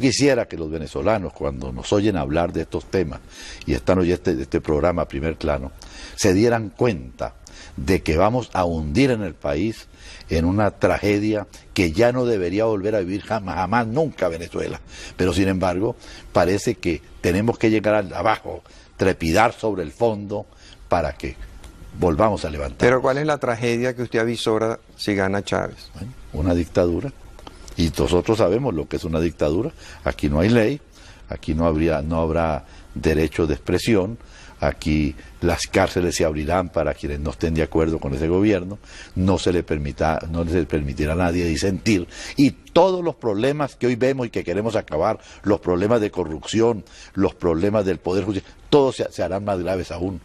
quisiera que los venezolanos, cuando nos oyen hablar de estos temas y están hoy este, este programa Primer Plano, se dieran cuenta de que vamos a hundir en el país en una tragedia que ya no debería volver a vivir jamás, jamás, nunca Venezuela. Pero sin embargo, parece que tenemos que llegar al abajo, trepidar sobre el fondo para que volvamos a levantar. Pero ¿cuál es la tragedia que usted ahora si gana Chávez? una dictadura. Y nosotros sabemos lo que es una dictadura. Aquí no hay ley, aquí no, habría, no habrá derecho de expresión, aquí las cárceles se abrirán para quienes no estén de acuerdo con ese gobierno, no se le permita, no se permitirá a nadie disentir y todos los problemas que hoy vemos y que queremos acabar, los problemas de corrupción, los problemas del poder judicial, todos se harán más graves aún.